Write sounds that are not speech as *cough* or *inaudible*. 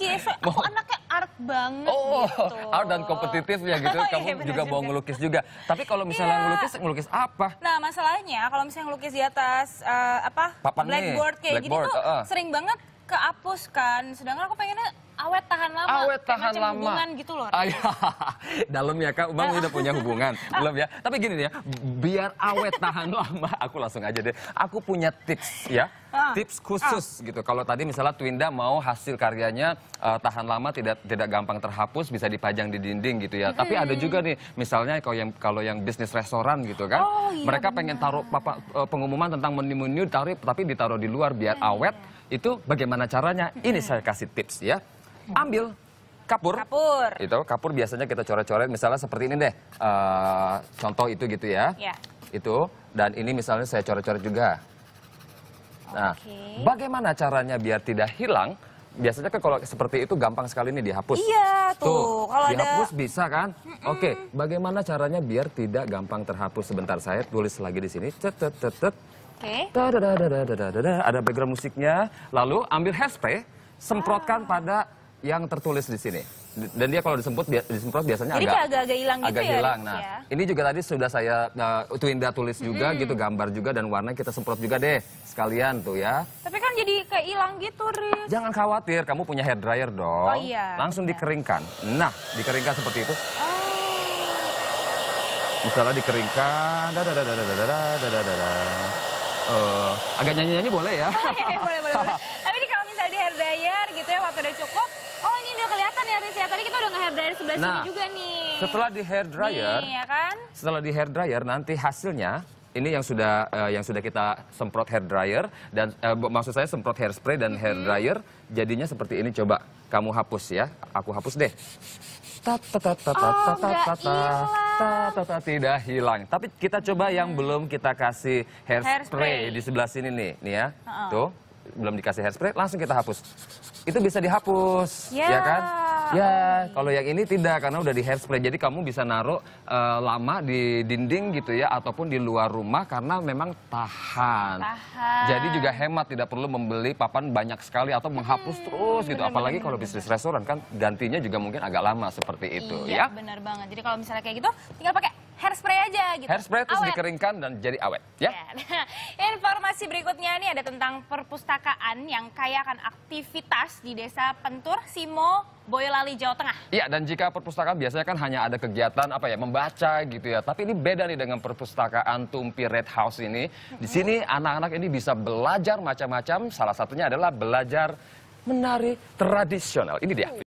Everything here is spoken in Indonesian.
Rizky aku mau... anaknya art banget oh, gitu. *laughs* art dan kompetitif ya gitu. Oh, iya, Kamu iya, juga mau ngelukis juga. Tapi kalau misalnya yeah. ngelukis, ngelukis apa? Nah masalahnya kalau misalnya ngelukis di atas uh, apa Papan blackboard nih. kayak blackboard, gini tuh uh, uh. sering banget kehapus kan. Sedangkan aku pengennya awet tahan lama. Awet tahan Macam lama. hubungan gitu loh. Ah, ya. *laughs* Dalam ya Kak, Bang udah punya hubungan. *laughs* Belum ya. Tapi gini ya, biar awet tahan *laughs* lama, aku langsung aja deh. Aku punya tips ya. Ah. Tips ah. khusus gitu. Kalau tadi misalnya Twinda mau hasil karyanya uh, tahan lama tidak tidak gampang terhapus bisa dipajang di dinding gitu ya. Tapi ada mm-hmm. juga nih misalnya kalau yang kalau yang bisnis restoran gitu kan. Oh, iya, mereka benar. pengen taruh papa, eh, pengumuman tentang menu-menu taruh tapi ditaruh di luar biar mm-hmm. awet. Itu bagaimana caranya? Ini mm-hmm. saya kasih tips ya ambil kapur. Kapur. Itu kapur biasanya kita coret-coret misalnya seperti ini deh. Uh, contoh itu gitu ya. ya. Itu dan ini misalnya saya coret-coret juga. Nah, okay. bagaimana caranya biar tidak hilang? Biasanya kan kalau seperti itu gampang sekali nih dihapus. Iya tuh. tuh kalau dihapus ada... bisa kan? Mm -mm. Oke, bagaimana caranya biar tidak gampang terhapus? Sebentar saya tulis lagi di sini. Oke. Okay. Ada background musiknya. Lalu ambil hairspray, semprotkan ah. pada yang tertulis di sini. Dan dia kalau disemprot, disemprot biasanya Jadi agak agak hilang. Agak gitu hilang. nah, ya. ini juga tadi sudah saya uh, Twinda tulis juga hmm. gitu, gambar juga dan warna kita semprot juga deh sekalian tuh ya. Tapi kan jadi kayak hilang gitu, Riz. Jangan khawatir, kamu punya hair dryer dong. Oh, iya. Langsung dikeringkan. Nah, dikeringkan seperti itu. Oh. Misalnya dikeringkan. Da, da, da, da, da, da, da, da, da. Uh, agak nyanyi-nyanyi boleh ya? Oh, iya, boleh, boleh. boleh cukup. Oh ini udah kelihatan ya Riz ya. Tadi kita udah nge-hair dryer sebelah nah, sini juga nih. Setelah di hair dryer, nih, ya kan? setelah di hair dryer nanti hasilnya ini yang sudah uh, yang sudah kita semprot hair dryer dan uh, maksud saya semprot hairspray dan hair dryer jadinya seperti ini coba kamu hapus ya aku hapus deh tidak hilang tapi kita coba yang belum kita kasih hairspray, hairspray. di sebelah sini nih nih ya uh -uh. tuh belum dikasih hairspray langsung kita hapus. Itu bisa dihapus, yeah. ya kan? Ya, kalau yang ini tidak karena udah di hairspray. Jadi kamu bisa naruh uh, lama di dinding gitu ya ataupun di luar rumah karena memang tahan. tahan. Jadi juga hemat tidak perlu membeli papan banyak sekali atau menghapus hmm, terus gitu. Apalagi bener, kalau bisnis restoran kan gantinya juga mungkin agak lama seperti itu iya, ya. benar banget. Jadi kalau misalnya kayak gitu tinggal pakai hairspray aja gitu. Hairspray terus awet. dikeringkan dan jadi awet, ya. Yeah. *laughs* Informasi berikutnya ini ada tentang perpustakaan yang kaya akan aktivitas di Desa Pentur, Simo, Boyolali, Jawa Tengah. Iya, dan jika perpustakaan biasanya kan hanya ada kegiatan apa ya, membaca gitu ya. Tapi ini beda nih dengan perpustakaan Tumpi Red House ini. Di sini anak-anak ini bisa belajar macam-macam, salah satunya adalah belajar menari tradisional. Ini dia.